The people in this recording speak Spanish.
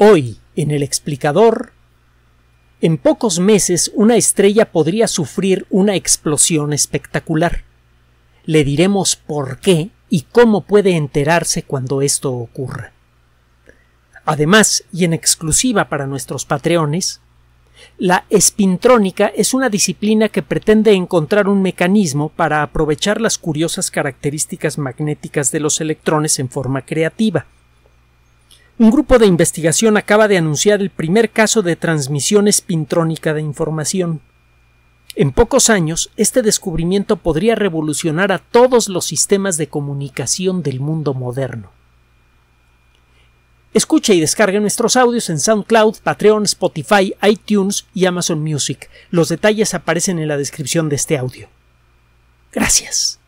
Hoy, en el explicador, en pocos meses una estrella podría sufrir una explosión espectacular. Le diremos por qué y cómo puede enterarse cuando esto ocurra. Además, y en exclusiva para nuestros patreones, la espintrónica es una disciplina que pretende encontrar un mecanismo para aprovechar las curiosas características magnéticas de los electrones en forma creativa un grupo de investigación acaba de anunciar el primer caso de transmisión espintrónica de información. En pocos años, este descubrimiento podría revolucionar a todos los sistemas de comunicación del mundo moderno. Escuche y descargue nuestros audios en SoundCloud, Patreon, Spotify, iTunes y Amazon Music. Los detalles aparecen en la descripción de este audio. Gracias.